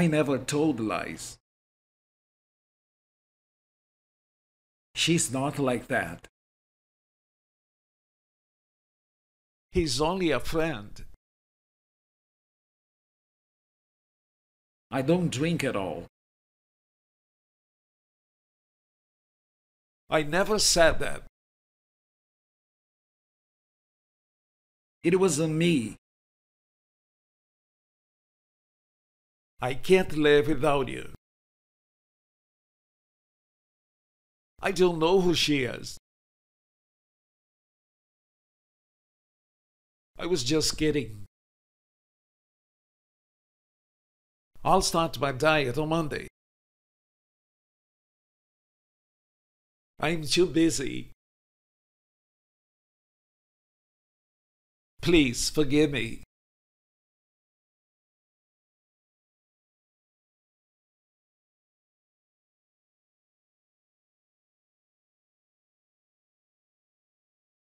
I never told lies. She's not like that. He's only a friend. I don't drink at all. I never said that. It wasn't me. I can't live without you. I don't know who she is. I was just kidding. I'll start my diet on Monday. I'm too busy. Please forgive me.